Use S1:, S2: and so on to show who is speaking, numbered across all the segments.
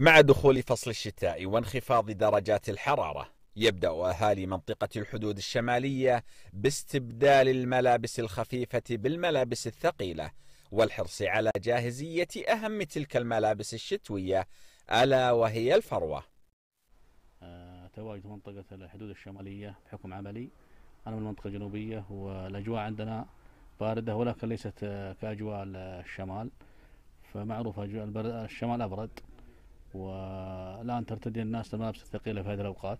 S1: مع دخول فصل الشتاء وانخفاض درجات الحرارة يبدأ أهالي منطقة الحدود الشمالية باستبدال الملابس الخفيفة بالملابس الثقيلة والحرص على جاهزية أهم تلك الملابس الشتوية ألا وهي الفروة
S2: تواجد منطقة الحدود الشمالية بحكم عملي
S1: أنا من المنطقة الجنوبية والأجواء
S2: عندنا باردة ولكن ليست كأجواء الشمال فمعروف الشمال أبرد والآن ترتدي الناس الملابس الثقيلة في هذه
S1: الأوقات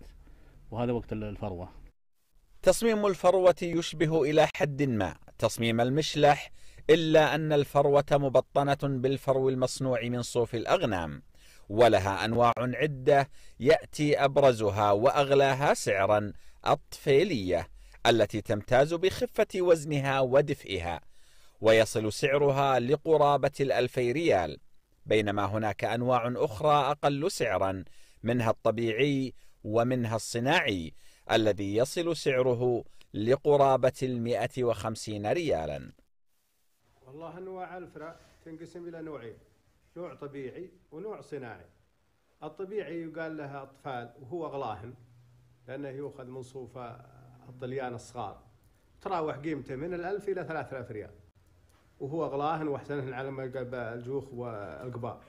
S1: وهذا وقت الفروة تصميم الفروة يشبه إلى حد ما تصميم المشلح إلا أن الفروة مبطنة بالفرو المصنوع من صوف الأغنام ولها أنواع عدة يأتي أبرزها وأغلاها سعرا الطفيلية التي تمتاز بخفة وزنها ودفئها ويصل سعرها لقرابة الألفي ريال بينما هناك انواع اخرى اقل سعرا منها الطبيعي ومنها الصناعي الذي يصل سعره لقرابة ال وخمسين ريالا
S3: والله أنواع الفرع تنقسم إلى نوعين نوع طبيعي ونوع صناعي الطبيعي يقال لها أطفال وهو غلاهم لأنه يؤخذ من صوف الطليان الصغار تراوح قيمته من الألف إلى ثلاثة ريال وهو أغلاهن وأحسنهن على ما قال الجوخ والقبار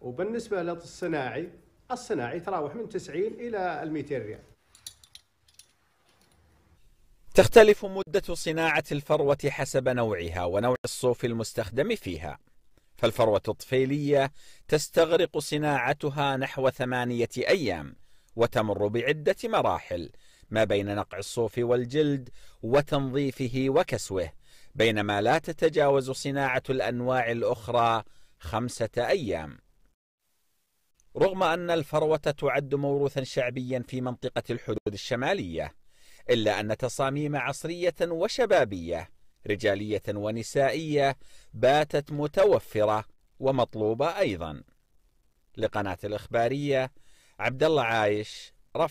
S3: وبالنسبة للصناعي الصناعي يتراوح من 90 إلى 200 ريال
S1: تختلف مدة صناعة الفروة حسب نوعها ونوع الصوف المستخدم فيها فالفروة الطفيلية تستغرق صناعتها نحو ثمانية أيام وتمر بعدة مراحل ما بين نقع الصوف والجلد وتنظيفه وكسوه بينما لا تتجاوز صناعة الأنواع الأخرى خمسة أيام رغم أن الفروة تعد موروثا شعبيا في منطقة الحدود الشمالية إلا أن تصاميم عصرية وشبابية رجالية ونسائية باتت متوفرة ومطلوبة أيضا لقناة الإخبارية عبد الله عايش